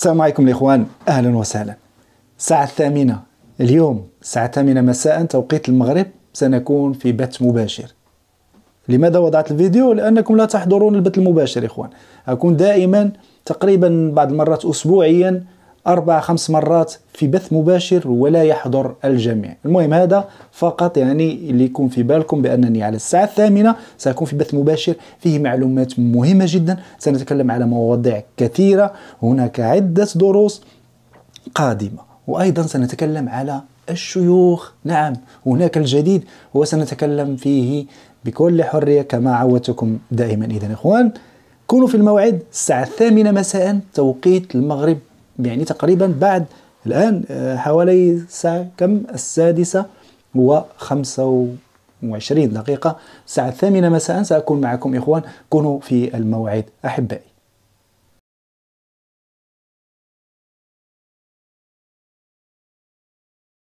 السلام عليكم الاخوان اهلا وسهلا الساعة الثامنة اليوم الساعة الثامنة مساء توقيت المغرب سنكون في بث مباشر لماذا وضعت الفيديو لانكم لا تحضرون البث المباشر اخوان اكون دائما تقريبا بعض المرات اسبوعيا أربع خمس مرات في بث مباشر ولا يحضر الجميع المهم هذا فقط يعني اللي يكون في بالكم بأنني على الساعة الثامنة سأكون في بث مباشر فيه معلومات مهمة جدا سنتكلم على مواضيع كثيرة هناك عدة دروس قادمة وأيضا سنتكلم على الشيوخ نعم هناك الجديد وسنتكلم فيه بكل حرية كما عودتكم دائما إذا إخوان كونوا في الموعد الساعة الثامنة مساء توقيت المغرب يعني تقريبا بعد الآن آه، حوالي الساعة كم السادسة وخمسة وعشرين دقيقة الساعة الثامنة مساء سأكون معكم إخوان كونوا في الموعد أحبائي